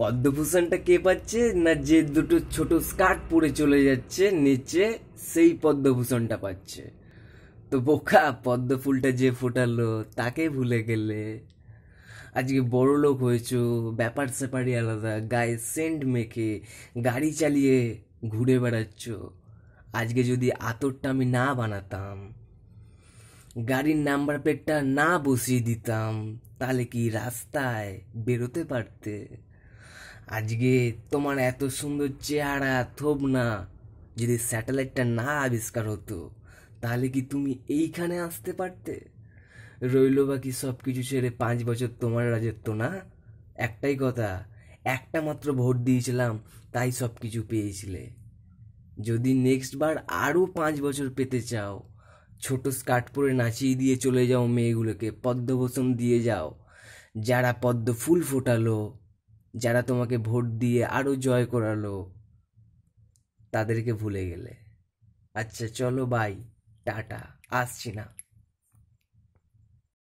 পদ্মভূষণটা কে পাচ্ছে না যে দুটো ছোট স্কার্ট পরে চলে যাচ্ছে নিচে সেই পদ্মভূষণটা পাচ্ছে তো বোকা পদ্ম ফুলটা যে ফোটালো তাকে ভুলে গেলে আজকে বড় লোক হয়েছ ব্যাপার স্যাপারই আলাদা গায়ে সেন্ট মেখে গাড়ি চালিয়ে ঘুরে বেড়াচ্ছ আজকে যদি আতরটা আমি না বানাতাম গাড়ির নাম্বার প্লেটটা না বসিয়ে দিতাম তাহলে কি রাস্তায় বেরোতে পারতে আজকে তোমার এত সুন্দর চেহারা থোব না যদি স্যাটেলাইটটা না আবিষ্কার হতো তাহলে কি তুমি এইখানে আসতে পারতে রইল বাকি সব কিছু ছেড়ে পাঁচ বছর তোমার রাজত্ব না একটাই কথা একটা মাত্র ভোট দিয়েছিলাম তাই সব কিছু পেয়েছিলে যদি নেক্সট বার আরও পাঁচ বছর পেতে চাও ছোট স্কার্ট পরে নাচিয়ে দিয়ে চলে যাও মেয়েগুলোকে পদ্মভূষণ দিয়ে যাও যারা পদ্ম ফুল ফোটালো যারা তোমাকে ভোট দিয়ে আরও জয় করালো তাদেরকে ভুলে গেলে আচ্ছা চলো বাই টাটা আসছি না